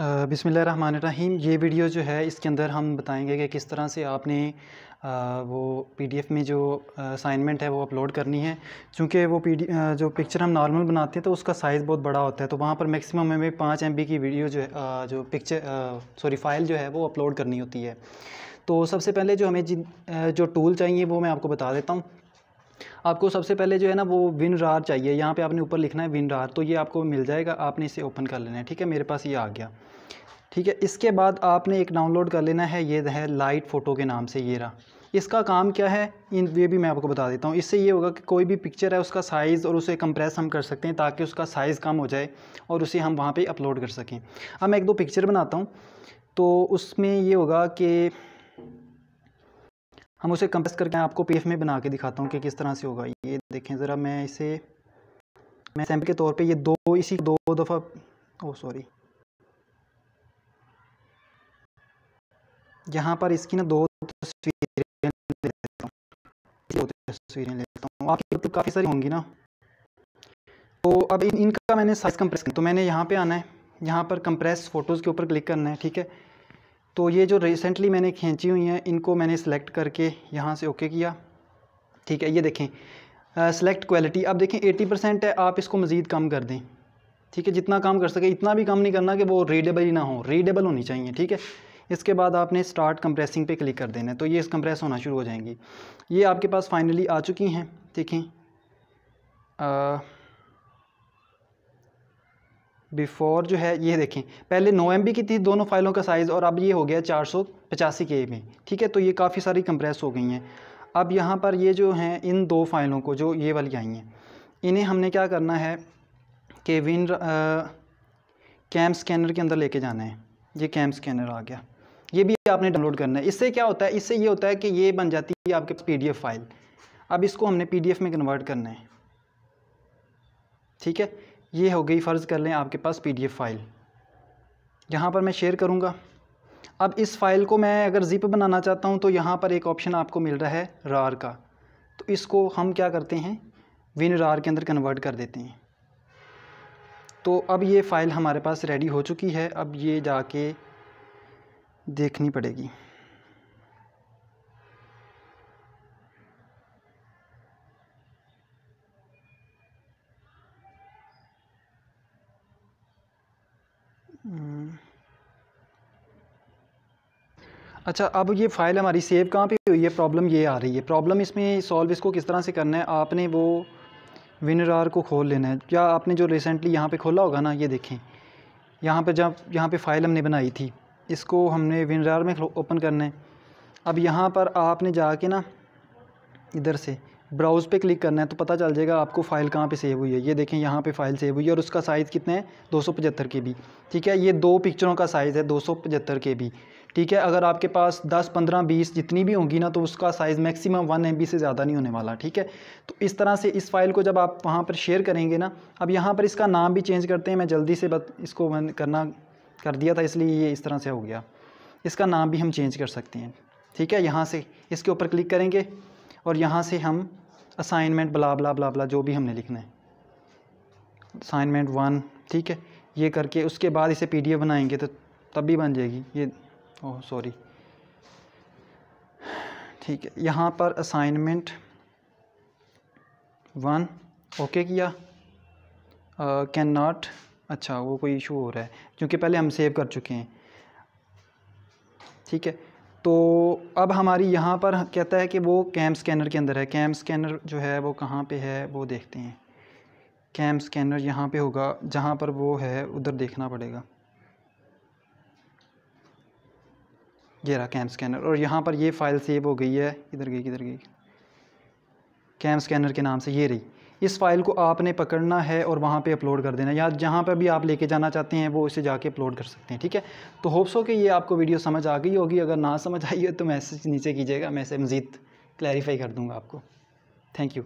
बिसमीम ये वीडियो जो है इसके अंदर हम बताएंगे कि किस तरह से आपने वो पीडीएफ में जो असाइनमेंट है वो अपलोड करनी है क्योंकि वो पी जो पिक्चर हम नॉर्मल बनाते हैं तो उसका साइज़ बहुत बड़ा होता है तो वहाँ पर मैक्सिमम हमें पाँच एम की वीडियो जो है जो पिक्चर सॉरी फाइल जो है वो अपलोड करनी होती है तो सबसे पहले जो हमें जो टूल चाहिए वो मैं आपको बता देता हूँ आपको सबसे पहले जो है ना वो विन रार चाहिए यहाँ पे आपने ऊपर लिखना है विन रार तो ये आपको मिल जाएगा आपने इसे ओपन कर लेना है ठीक है मेरे पास ये आ गया ठीक है इसके बाद आपने एक डाउनलोड कर लेना है ये है लाइट फ़ोटो के नाम से ये रहा इसका काम क्या है इन ये भी मैं आपको बता देता हूँ इससे ये होगा कि कोई भी पिक्चर है उसका साइज़ और उसे कंप्रेस हम कर सकते हैं ताकि उसका साइज़ कम हो जाए और उसे हम वहाँ पे अपलोड कर सकें अब मैं एक दो पिक्चर बनाता हूँ तो उसमें ये होगा कि हम उसे कंप्रेस करके आपको पी में बना के दिखाता हूँ कि किस तरह से होगा ये देखें ज़रा मैं इसे मैं सैम्पल के तौर पे ये दो इसी दो दफ़ा ओ सॉरी यहाँ पर इसकी ना दो तस्वीरें लेता हूँ तस्वीरें लेता हूँ आपकी तो काफ़ी सारी होंगी ना तो अब इन, इनका मैंने साइज़ कंप्रेस करना तो मैंने यहाँ पे आना है यहाँ पर कंप्रेस फ़ोटोज़ के ऊपर क्लिक करना है ठीक है तो ये जो रिसेंटली मैंने खींची हुई हैं इनको मैंने सेलेक्ट करके यहाँ से ओके किया ठीक है ये देखें सेलेक्ट क्वालिटी अब देखें 80 परसेंट है आप इसको मज़ीद कम कर दें ठीक है जितना काम कर सके इतना भी कम नहीं करना कि वो रीडेबल ही ना हो रीडेबल होनी चाहिए ठीक है इसके बाद आपने स्टार्ट कंप्रेसिंग पे क्लिक कर देना है तो ये कंप्रेस होना शुरू हो जाएंगी ये आपके पास फाइनली आ चुकी हैं देखें बिफोर जो है ये देखें पहले नौ एम की थी दोनों फाइलों का साइज़ और अब ये हो गया चार सौ पचासी के में ठीक है तो ये काफ़ी सारी कंप्रेस हो गई हैं अब यहाँ पर ये जो हैं इन दो फाइलों को जो ये वाली आई हैं इन्हें हमने क्या करना है कि विन कैम स्कैनर के अंदर लेके जाना है ये कैम स्कैनर आ गया ये भी आपने डाउनलोड करना है इससे क्या होता है इससे ये होता है कि ये बन जाती है आपके पी फाइल अब इसको हमने पी में कन्वर्ट करना है ठीक है ये हो गई फ़र्ज़ कर लें आपके पास पी फ़ाइल यहाँ पर मैं शेयर करूँगा अब इस फ़ाइल को मैं अगर ज़िप बनाना चाहता हूँ तो यहाँ पर एक ऑप्शन आपको मिल रहा है रार का तो इसको हम क्या करते हैं विन रार के अंदर कन्वर्ट कर देते हैं तो अब ये फ़ाइल हमारे पास रेडी हो चुकी है अब ये जाके देखनी पड़ेगी अच्छा अब ये फ़ाइल हमारी सेव कहाँ पे हुई है प्रॉब्लम ये आ रही है प्रॉब्लम इसमें सॉल्व इसको किस तरह से करना है आपने वो विनरार को खोल लेना है क्या आपने जो रिसेंटली यहाँ पे खोला होगा ना ये देखें यहाँ पे जब यहाँ पे फ़ाइल हमने बनाई थी इसको हमने विनरार में ओपन करना है अब यहाँ पर आपने जाके ना इधर से ब्राउज़ पे क्लिक करना है तो पता चल जाएगा आपको फ़ाइल कहाँ पे सेव हुई है ये देखें यहाँ पे फ़ाइल सेव हुई है और उसका साइज़ कितना है दो सौ पचहत्तर के भी ठीक है ये दो पिक्चरों का साइज़ है दो सौ पचहत्तर के भी ठीक है अगर आपके पास 10, 15, 20 जितनी भी होंगी ना तो उसका साइज़ मैक्सिमम वन एम से ज़्यादा नहीं होने वाला ठीक है तो इस तरह से इस फाइल को जब आप वहाँ पर शेयर करेंगे ना अब यहाँ पर इसका नाम भी चेंज करते हैं मैं जल्दी से बत, इसको करना कर दिया था इसलिए ये इस तरह से हो गया इसका नाम भी हम चेंज कर सकते हैं ठीक है यहाँ से इसके ऊपर क्लिक करेंगे और यहाँ से हम असाइनमेंट बला बला बला बला जो भी हमने लिखना है असाइनमेंट वन ठीक है ये करके उसके बाद इसे पी बनाएंगे तो तब भी बन जाएगी ये ओह सॉरी ठीक है यहाँ पर असाइनमेंट वन ओके किया कैन uh, नाट अच्छा वो कोई इशू हो रहा है क्योंकि पहले हम सेव कर चुके हैं ठीक है तो अब हमारी यहाँ पर कहता है कि वो कैम स्कैनर के अंदर है कैम स्कैनर जो है वो कहाँ पे है वो देखते हैं कैम स्कैनर यहाँ पे होगा जहाँ पर वो है उधर देखना पड़ेगा ये रहा कैम स्कैनर और यहाँ पर ये फ़ाइल सेव हो गई है इधर गई किधर गई कैम स्कैनर के नाम से ये रही इस फाइल को आपने पकड़ना है और वहाँ पे अपलोड कर देना या जहाँ पे भी आप लेके जाना चाहते हैं वो इसे जाके अपलोड कर सकते हैं ठीक है तो होप्स हो कि ये आपको वीडियो समझ आ गई होगी अगर ना समझ आई है तो मैसेज नीचे कीजिएगा मैं इसे मज़ीद क्लैरिफाई कर दूँगा आपको थैंक यू